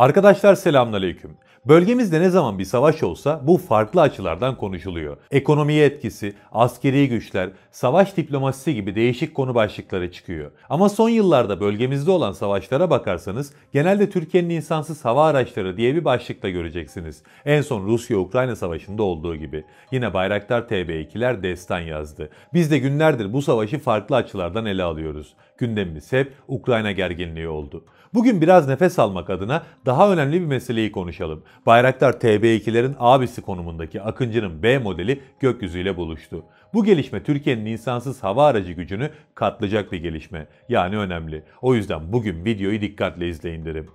Arkadaşlar selamünaleyküm. Bölgemizde ne zaman bir savaş olsa bu farklı açılardan konuşuluyor. Ekonomiye etkisi, askeri güçler, savaş diplomasisi gibi değişik konu başlıkları çıkıyor. Ama son yıllarda bölgemizde olan savaşlara bakarsanız genelde Türkiye'nin insansız hava araçları diye bir başlıkta göreceksiniz. En son Rusya-Ukrayna savaşında olduğu gibi. Yine Bayraktar TB2'ler destan yazdı. Biz de günlerdir bu savaşı farklı açılardan ele alıyoruz. Gündemimiz hep Ukrayna gerginliği oldu. Bugün biraz nefes almak adına daha önemli bir meseleyi konuşalım. Bayraktar TB2'lerin abisi konumundaki Akıncı'nın B modeli gökyüzüyle buluştu. Bu gelişme Türkiye'nin insansız hava aracı gücünü katlayacak bir gelişme. Yani önemli. O yüzden bugün videoyu dikkatle izleyin derim.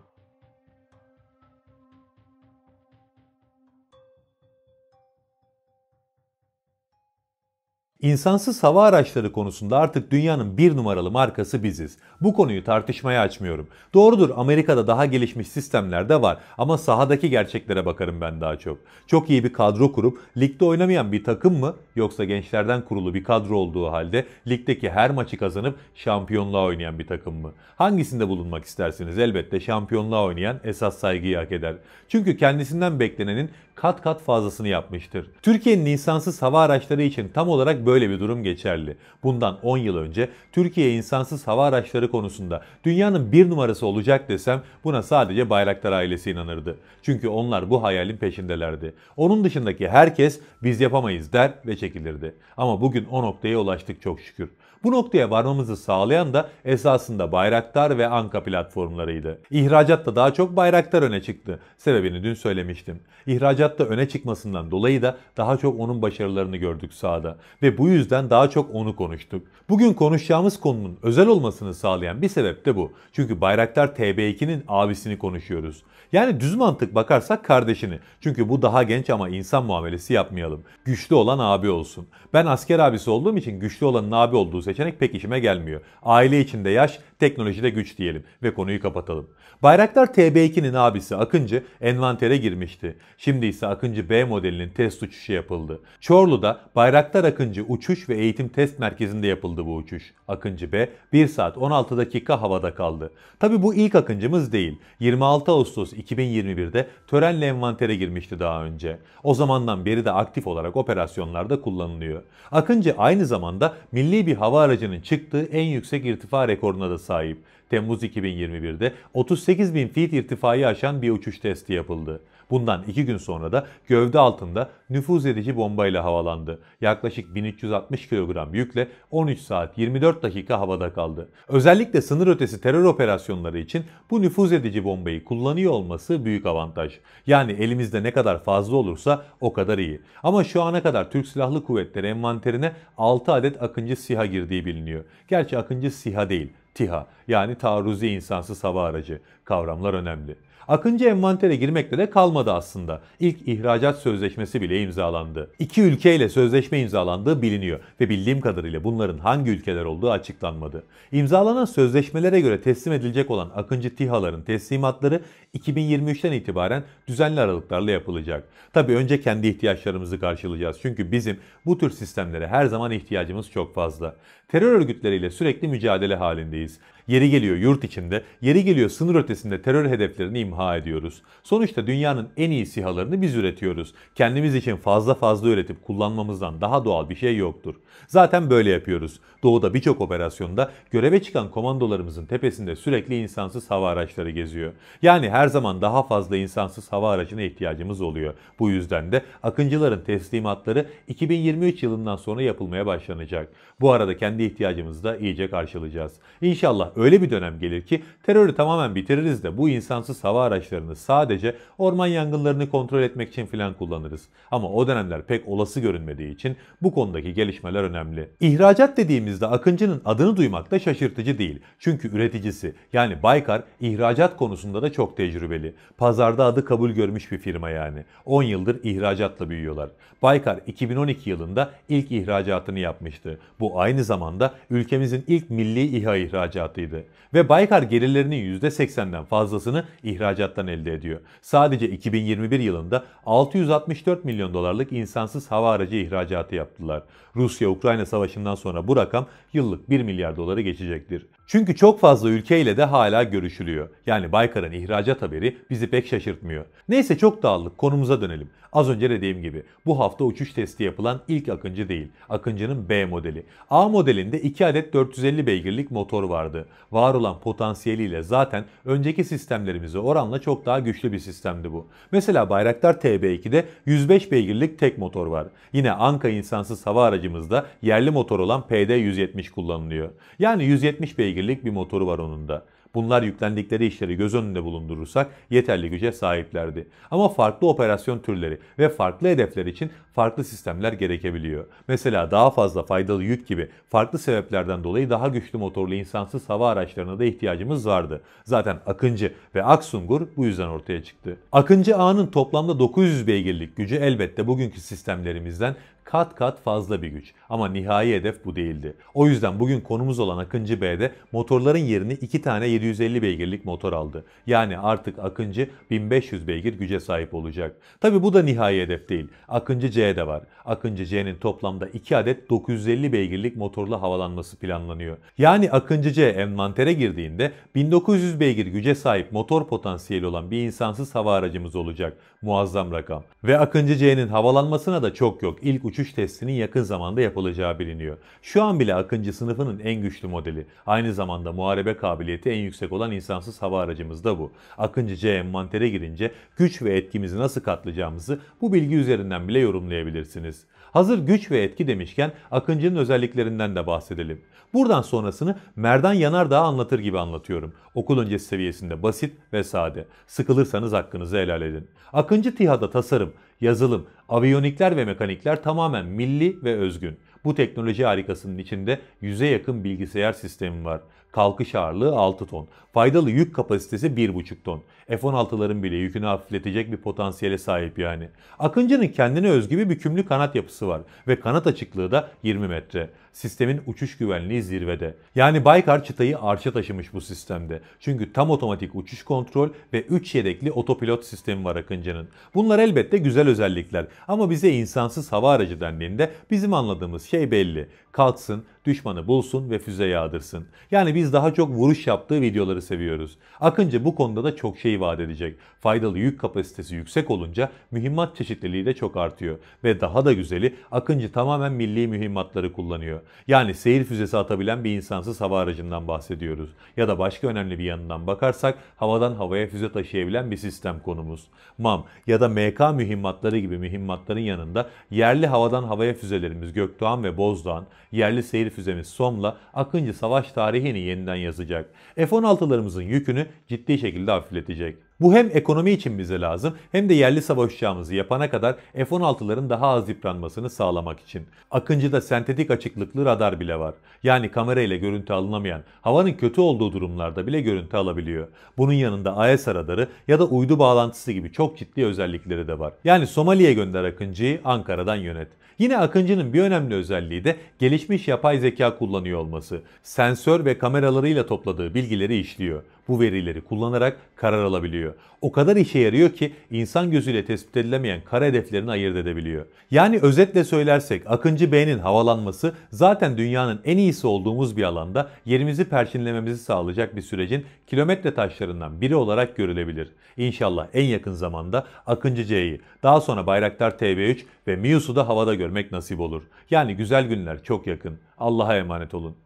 İnsansız hava araçları konusunda artık dünyanın bir numaralı markası biziz. Bu konuyu tartışmaya açmıyorum. Doğrudur Amerika'da daha gelişmiş sistemler de var ama sahadaki gerçeklere bakarım ben daha çok. Çok iyi bir kadro kurup ligde oynamayan bir takım mı yoksa gençlerden kurulu bir kadro olduğu halde ligdeki her maçı kazanıp şampiyonluğa oynayan bir takım mı? Hangisinde bulunmak istersiniz? Elbette şampiyonluğa oynayan esas saygıyı hak eder. Çünkü kendisinden beklenenin kat kat fazlasını yapmıştır. Türkiye'nin insansız hava araçları için tam olarak böyle böyle bir durum geçerli. Bundan 10 yıl önce Türkiye insansız hava araçları konusunda dünyanın bir numarası olacak desem buna sadece Bayraktar ailesi inanırdı. Çünkü onlar bu hayalin peşindelerdi. Onun dışındaki herkes biz yapamayız der ve çekilirdi. Ama bugün o noktaya ulaştık çok şükür. Bu noktaya varmamızı sağlayan da esasında Bayraktar ve Anka platformlarıydı. İhracatta daha çok Bayraktar öne çıktı. Sebebini dün söylemiştim. İhracatta öne çıkmasından dolayı da daha çok onun başarılarını gördük sahada ve bu yüzden daha çok onu konuştuk. Bugün konuşacağımız konunun özel olmasını sağlayan bir sebep de bu. Çünkü Bayraktar TB2'nin abisini konuşuyoruz. Yani düz mantık bakarsak kardeşini. Çünkü bu daha genç ama insan muamelesi yapmayalım. Güçlü olan abi olsun. Ben asker abisi olduğum için güçlü olanın abi olduğu seçenek pek işime gelmiyor. Aile içinde yaş, teknolojide güç diyelim ve konuyu kapatalım. Bayraktar TB2'nin abisi Akıncı envantere girmişti. Şimdi ise Akıncı B modelinin test uçuşu yapıldı. Çorlu'da Bayraktar Akıncı Uçuş ve Eğitim Test Merkezi'nde yapıldı bu uçuş. Akıncı B 1 saat 16 dakika havada kaldı. Tabi bu ilk Akıncımız değil. 26 Ağustos 2021'de törenle envantere girmişti daha önce. O zamandan beri de aktif olarak operasyonlarda kullanılıyor. Akıncı aynı zamanda milli bir hava hava aracının çıktığı en yüksek irtifa rekoruna da sahip. Temmuz 2021'de 38 bin feet irtifayı aşan bir uçuş testi yapıldı. Bundan iki gün sonra da gövde altında nüfuz edici bombayla havalandı. Yaklaşık 1360 kilogram yükle 13 saat 24 dakika havada kaldı. Özellikle sınır ötesi terör operasyonları için bu nüfuz edici bombayı kullanıyor olması büyük avantaj. Yani elimizde ne kadar fazla olursa o kadar iyi. Ama şu ana kadar Türk Silahlı Kuvvetleri envanterine 6 adet Akıncı SİHA girdiği biliniyor. Gerçi Akıncı SİHA değil, TİHA yani taarruzi insansız hava aracı kavramlar önemli. Akıncı envantere girmekte de kalmadı aslında. İlk ihracat sözleşmesi bile imzalandı. İki ülkeyle sözleşme imzalandığı biliniyor ve bildiğim kadarıyla bunların hangi ülkeler olduğu açıklanmadı. İmzalanan sözleşmelere göre teslim edilecek olan Akıncı TİHA'ların teslimatları 2023'ten itibaren düzenli aralıklarla yapılacak. Tabi önce kendi ihtiyaçlarımızı karşılayacağız çünkü bizim bu tür sistemlere her zaman ihtiyacımız çok fazla. Terör örgütleriyle sürekli mücadele halindeyiz. Yeri geliyor yurt içinde, yeri geliyor sınır ötesinde terör hedeflerini imha ediyoruz. Sonuçta dünyanın en iyi sihalarını biz üretiyoruz. Kendimiz için fazla fazla üretip kullanmamızdan daha doğal bir şey yoktur. Zaten böyle yapıyoruz. Doğuda birçok operasyonda göreve çıkan komandolarımızın tepesinde sürekli insansız hava araçları geziyor. Yani her zaman daha fazla insansız hava aracına ihtiyacımız oluyor. Bu yüzden de Akıncıların teslimatları 2023 yılından sonra yapılmaya başlanacak. Bu arada kendi ihtiyacımızı da iyice karşılayacağız. İnşallah öyle bir dönem gelir ki terörü tamamen bitiririz de bu insansız hava araçlarını sadece orman yangınlarını kontrol etmek için filan kullanırız. Ama o dönemler pek olası görünmediği için bu konudaki gelişmeler önemli. İhracat dediğimizde Akıncı'nın adını duymak da şaşırtıcı değil. Çünkü üreticisi yani Baykar ihracat konusunda da çok tecrübeli. Pazarda adı kabul görmüş bir firma yani. 10 yıldır ihracatla büyüyorlar. Baykar 2012 yılında ilk ihracatını yapmıştı. Bu aynı zamanda ülkemizin ilk milli İHA ihracatıydı olmalıydı. Ve Baykar gelirlerinin %80'den fazlasını ihracattan elde ediyor. Sadece 2021 yılında 664 milyon dolarlık insansız hava aracı ihracatı yaptılar. Rusya-Ukrayna savaşından sonra bu rakam yıllık 1 milyar doları geçecektir. Çünkü çok fazla ülkeyle de hala görüşülüyor. Yani Baykar'ın ihracat haberi bizi pek şaşırtmıyor. Neyse çok dağıldık konumuza dönelim. Az önce dediğim gibi bu hafta uçuş testi yapılan ilk Akıncı değil. Akıncı'nın B modeli. A modelinde 2 adet 450 beygirlik motor vardı var olan potansiyeliyle zaten önceki sistemlerimize oranla çok daha güçlü bir sistemdi bu. Mesela Bayraktar TB2'de 105 beygirlik tek motor var. Yine Anka insansız hava aracımızda yerli motor olan PD-170 kullanılıyor. Yani 170 beygirlik bir motoru var onun da. Bunlar yüklendikleri işleri göz önünde bulundurursak yeterli güce sahiplerdi. Ama farklı operasyon türleri ve farklı hedefler için farklı sistemler gerekebiliyor. Mesela daha fazla faydalı yük gibi farklı sebeplerden dolayı daha güçlü motorlu insansız hava araçlarına da ihtiyacımız vardı. Zaten Akıncı ve Aksungur bu yüzden ortaya çıktı. Akıncı A'nın toplamda 900 beygirlik gücü elbette bugünkü sistemlerimizden kat kat fazla bir güç. Ama nihai hedef bu değildi. O yüzden bugün konumuz olan Akıncı B'de motorların yerini 2 tane 750 beygirlik motor aldı. Yani artık Akıncı 1500 beygir güce sahip olacak. Tabi bu da nihai hedef değil. Akıncı C'de var. Akıncı C'nin toplamda 2 adet 950 beygirlik motorla havalanması planlanıyor. Yani Akıncı C envantere girdiğinde 1900 beygir güce sahip motor potansiyeli olan bir insansız hava aracımız olacak. Muazzam rakam. Ve Akıncı C'nin havalanmasına da çok yok. İlk uç uçuş testinin yakın zamanda yapılacağı biliniyor. Şu an bile Akıncı sınıfının en güçlü modeli. Aynı zamanda muharebe kabiliyeti en yüksek olan insansız hava aracımız da bu. Akıncı C envantere girince güç ve etkimizi nasıl katlayacağımızı bu bilgi üzerinden bile yorumlayabilirsiniz. Hazır güç ve etki demişken Akıncı'nın özelliklerinden de bahsedelim. Buradan sonrasını Merdan Yanardağ anlatır gibi anlatıyorum. Okul öncesi seviyesinde basit ve sade. Sıkılırsanız hakkınızı helal edin. Akıncı TİHA'da tasarım, yazılım, aviyonikler ve mekanikler tamamen milli ve özgün. Bu teknoloji harikasının içinde yüze yakın bilgisayar sistemi var kalkış ağırlığı 6 ton. Faydalı yük kapasitesi 1,5 ton. F-16'ların bile yükünü hafifletecek bir potansiyele sahip yani. Akıncı'nın kendine özgü bir bükümlü kanat yapısı var ve kanat açıklığı da 20 metre. Sistemin uçuş güvenliği zirvede. Yani Baykar çıtayı arşa taşımış bu sistemde. Çünkü tam otomatik uçuş kontrol ve 3 yedekli otopilot sistemi var Akıncı'nın. Bunlar elbette güzel özellikler ama bize insansız hava aracı dendiğinde bizim anladığımız şey belli. Kalksın, düşmanı bulsun ve füze yağdırsın. Yani biz biz daha çok vuruş yaptığı videoları seviyoruz. Akıncı bu konuda da çok şey vaat edecek. Faydalı yük kapasitesi yüksek olunca mühimmat çeşitliliği de çok artıyor. Ve daha da güzeli Akıncı tamamen milli mühimmatları kullanıyor. Yani seyir füzesi atabilen bir insansız hava aracından bahsediyoruz. Ya da başka önemli bir yanından bakarsak havadan havaya füze taşıyabilen bir sistem konumuz. MAM ya da MK mühimmatları gibi mühimmatların yanında yerli havadan havaya füzelerimiz Gökdoğan ve Bozdoğan, yerli seyir füzemiz Som'la Akıncı savaş tarihini yeni yeniden yazacak. F-16'larımızın yükünü ciddi şekilde hafifletecek. Bu hem ekonomi için bize lazım hem de yerli savaşacağımızı yapana kadar F-16'ların daha az yıpranmasını sağlamak için. Akıncı'da sentetik açıklıklı radar bile var. Yani kamerayla görüntü alınamayan, havanın kötü olduğu durumlarda bile görüntü alabiliyor. Bunun yanında AES radarı ya da uydu bağlantısı gibi çok ciddi özellikleri de var. Yani Somali'ye gönder Akıncı'yı Ankara'dan yönet. Yine Akıncı'nın bir önemli özelliği de gelişmiş yapay zeka kullanıyor olması. Sensör ve kameralarıyla topladığı bilgileri işliyor bu verileri kullanarak karar alabiliyor. O kadar işe yarıyor ki insan gözüyle tespit edilemeyen kara hedeflerini ayırt edebiliyor. Yani özetle söylersek Akıncı B'nin havalanması zaten dünyanın en iyisi olduğumuz bir alanda yerimizi perçinlememizi sağlayacak bir sürecin kilometre taşlarından biri olarak görülebilir. İnşallah en yakın zamanda Akıncı C'yi daha sonra Bayraktar TB3 ve Mius'u da havada görmek nasip olur. Yani güzel günler çok yakın. Allah'a emanet olun.